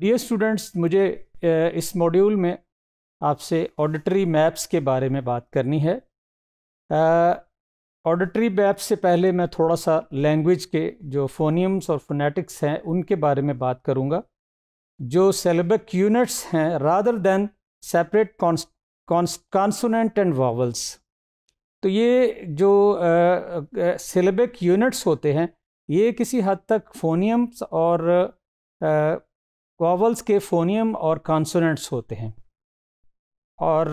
dear students मुझे इस module में आपसे ऑडिटरी मैप्स के बारे में बात करनी है ऑडिटरी मैप से पहले मैं थोड़ा सा लैंग्वेज के जो फोनियम्स और फोनेटिक्स हैं उनके बारे में बात करूँगा जो सेलेबिक यूनिट्स हैं rather than separate consonant and vowels तो ये जो सिलेबिक यूनिट्स होते हैं ये किसी हद तक फोनियम्स और वॉवल्स के फोनियम और कॉन्सोनेंट्स होते हैं और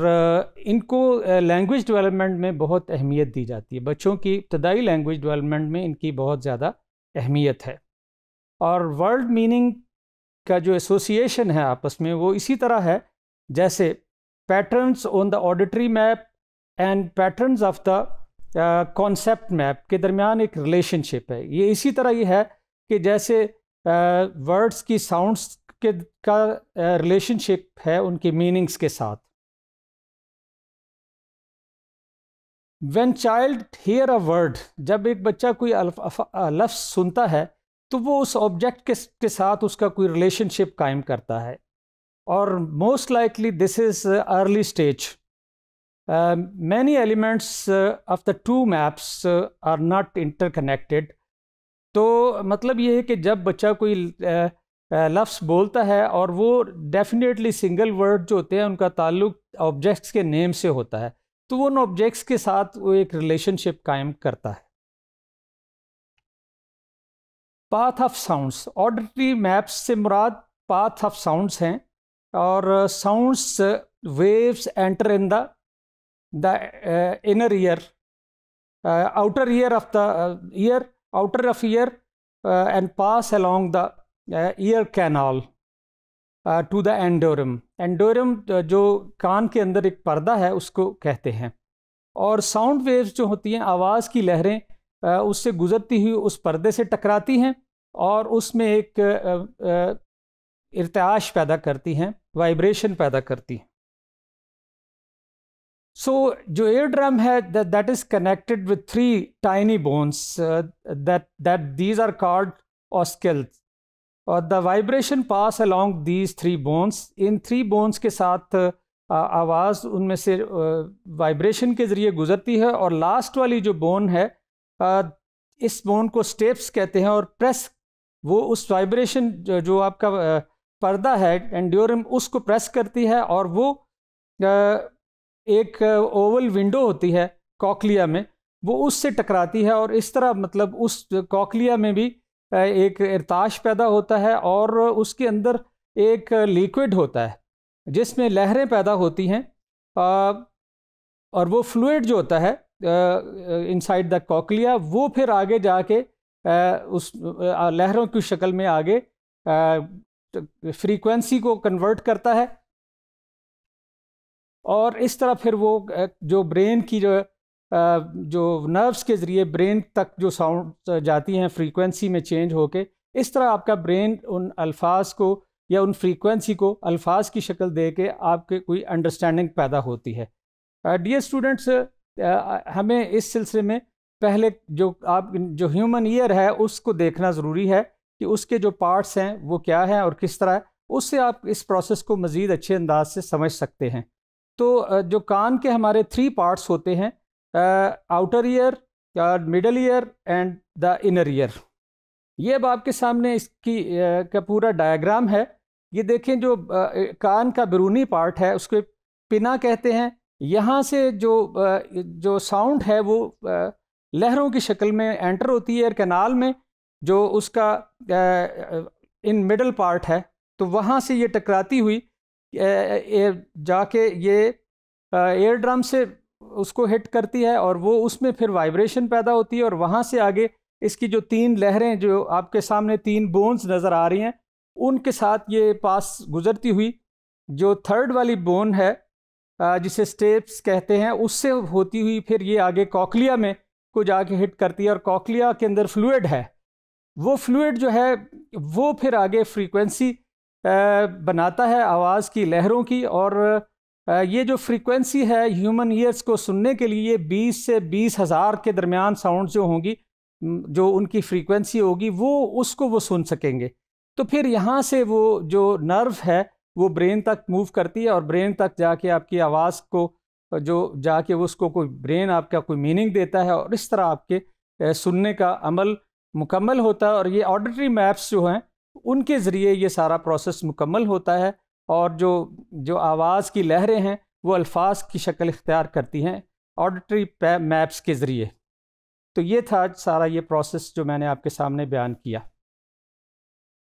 इनको लैंग्वेज डेवलपमेंट में बहुत अहमियत दी जाती है बच्चों की इब्तदाई लैंग्वेज डेवलपमेंट में इनकी बहुत ज़्यादा अहमियत है और वर्ड मीनिंग का जो एसोसिएशन है आपस में वो इसी तरह है जैसे patterns on the auditory map and patterns of the concept map के दरमियान एक रिलेशनशिप है ये इसी तरह ये है कि जैसे वर्ड्स uh, की साउंड्स के का रिलेशनशिप है उनकी मीनिंग्स के साथ when child hear a word जब एक बच्चा कोई लफ्स सुनता है तो वो उस ऑब्जेक्ट के, के साथ उसका कोई रिलेशनशिप कायम करता है और most likely this is early stage many elements of the two maps are not interconnected तो मतलब ये है कि जब बच्चा कोई uh, लफ्स बोलता है और वो डेफिनेटली सिंगल वर्ड जो होते हैं उनका ताल्लुक ऑब्जेक्ट्स के नेम से होता है तो वो उन ऑब्जेक्ट्स के साथ वो एक रिलेशनशिप कायम करता है path of sounds auditory maps से मुराद पाथ ऑफ साउंड्स हैं और sounds waves enter in the the inner ear outer ear of the ear outer of ear and pass along the uh, ear canal the eardrum eardrum जो कान के अंदर एक पर्दा है उसको कहते हैं और साउंड वेव्स जो होती हैं आवाज़ की लहरें uh, उससे गुजरती हुई उस पर्दे से टकराती हैं और उसमें एक uh, uh इरताश पैदा करती हैं वाइब्रेशन पैदा करती हैं सो so, जो एयर ड्रम है that is connected with three tiny bones that that these are called ossicles और the vibration pass along these three bones in three bones के साथ uh, आवाज़ उनमें से वाइब्रेशन uh, के ज़रिए गुजरती है और लास्ट वाली जो बोन है uh, इस बोन को स्टेप्स कहते हैं और प्रेस वो उस वाइब्रेशन जो आपका पर्दा है एंड्योरम उसको प्रेस करती है और वो एक ओवल विंडो होती है कॉकलिया में वो उससे टकराती है और इस तरह मतलब उस कॉकलिया में भी एक अरताश पैदा होता है और उसके अंदर एक लिक्विड होता है जिसमें लहरें पैदा होती हैं और वो फ्लूड जो होता है इनसाइड द कॉकलिया वो फिर आगे जाके उस लहरों की शक्ल में आगे फ्रीक्वेंसी को कन्वर्ट करता है और इस तरह फिर वो जो ब्रेन की जो जो नर्व्स के ज़रिए ब्रेन तक जो साउंड जाती हैं फ्रीक्वेंसी में चेंज होके इस तरह आपका ब्रेन उन अल्फाज को या उन फ्रीक्वेंसी को अल्फाज की शक्ल दे के आपके कोई अंडरस्टैंडिंग पैदा होती है डियर uh, स्टूडेंट्स uh, हमें इस सिलसिले में पहले जो आप जो ह्यूमन ईयर है उसको देखना ज़रूरी है कि उसके जो पार्ट्स हैं वो क्या हैं और किस तरह है उससे आप इस प्रोसेस को मज़ीद अच्छे अंदाज से समझ सकते हैं तो uh, जो कान के हमारे थ्री पार्ट्स होते हैं outer ear middle ear and the inner ear ये अब आपके सामने इसकी का पूरा डायग्राम है ये देखें जो कान का बरूनी पार्ट है उसको पिना कहते हैं यहाँ से जो जो साउंड है वो लहरों की शक्ल में एंटर होती है एयर कैनाल में जो उसका इन मिडल पार्ट है तो वहाँ से ये टकराती हुई जाके ये एयर ड्रम से उसको हिट करती है और वो उसमें फिर वाइब्रेशन पैदा होती है और वहाँ से आगे इसकी जो तीन लहरें जो आपके सामने तीन बोन्स नज़र आ रही हैं उनके साथ ये पास गुजरती हुई जो थर्ड वाली बोन है जिसे स्टेप्स कहते हैं उससे होती हुई फिर ये आगे कॉकलिया में को जाके हिट करती है और कॉकलिया के अंदर फ्लूड है वो फ्लूड जो है वो फिर आगे फ्रीक्वेंसी बनाता है आवाज़ की लहरों की और ये जो फ्रीक्वेंसी है ह्यूमन ईयर्स को सुनने के लिए 20 से बीस हज़ार के दरमियान साउंड जो होंगी जो उनकी फ्रीक्वेंसी होगी वो उसको वो सुन सकेंगे तो फिर यहाँ से वो जो नर्व है वो ब्रेन तक मूव करती है और ब्रेन तक जाके आपकी आवाज़ को जो जाके उसको कोई ब्रेन आपका कोई मीनिंग देता है और इस तरह आपके सुनने का अमल मुकम्मल होता है और ये ऑडिटरी मैप्स जो हैं उनके ज़रिए ये सारा प्रोसेस मुकम्मल होता है और जो जो आवाज़ की लहरें हैं वो अल्फाज की शक्ल इख्तियार करती हैं ऑडिटरी मैप्स के ज़रिए तो ये था सारा ये प्रोसेस जो मैंने आपके सामने बयान किया